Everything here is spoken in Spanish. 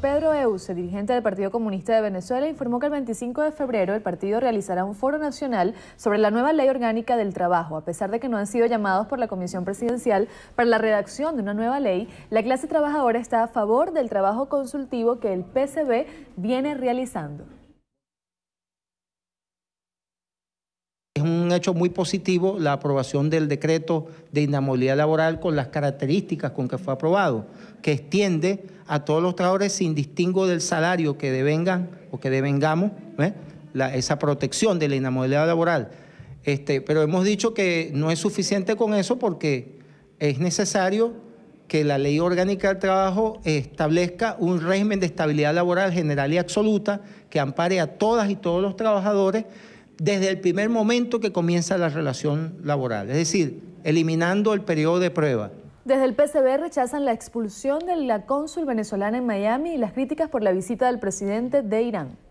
Pedro Euse, dirigente del Partido Comunista de Venezuela, informó que el 25 de febrero el partido realizará un foro nacional sobre la nueva ley orgánica del trabajo. A pesar de que no han sido llamados por la Comisión Presidencial para la redacción de una nueva ley, la clase trabajadora está a favor del trabajo consultivo que el PCB viene realizando. hecho muy positivo la aprobación del decreto de inamovilidad laboral con las características con que fue aprobado, que extiende a todos los trabajadores sin distingo del salario que devengan o que devengamos ¿eh? la, esa protección de la inamovilidad laboral. Este, pero hemos dicho que no es suficiente con eso porque es necesario que la ley orgánica del trabajo establezca un régimen de estabilidad laboral general y absoluta que ampare a todas y todos los trabajadores desde el primer momento que comienza la relación laboral, es decir, eliminando el periodo de prueba. Desde el PCB rechazan la expulsión de la cónsul venezolana en Miami y las críticas por la visita del presidente de Irán.